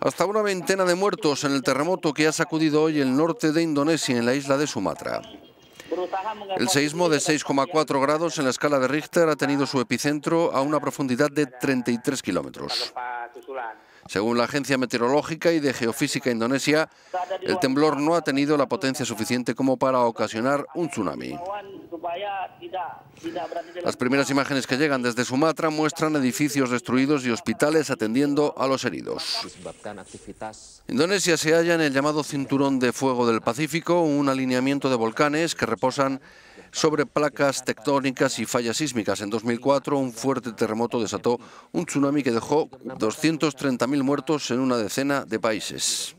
Hasta una veintena de muertos en el terremoto que ha sacudido hoy el norte de Indonesia en la isla de Sumatra. El seísmo de 6,4 grados en la escala de Richter ha tenido su epicentro a una profundidad de 33 kilómetros. Según la Agencia Meteorológica y de Geofísica Indonesia, el temblor no ha tenido la potencia suficiente como para ocasionar un tsunami. Las primeras imágenes que llegan desde Sumatra muestran edificios destruidos y hospitales atendiendo a los heridos. Indonesia se halla en el llamado Cinturón de Fuego del Pacífico, un alineamiento de volcanes que reposan sobre placas tectónicas y fallas sísmicas. En 2004, un fuerte terremoto desató un tsunami que dejó 230.000 muertos en una decena de países.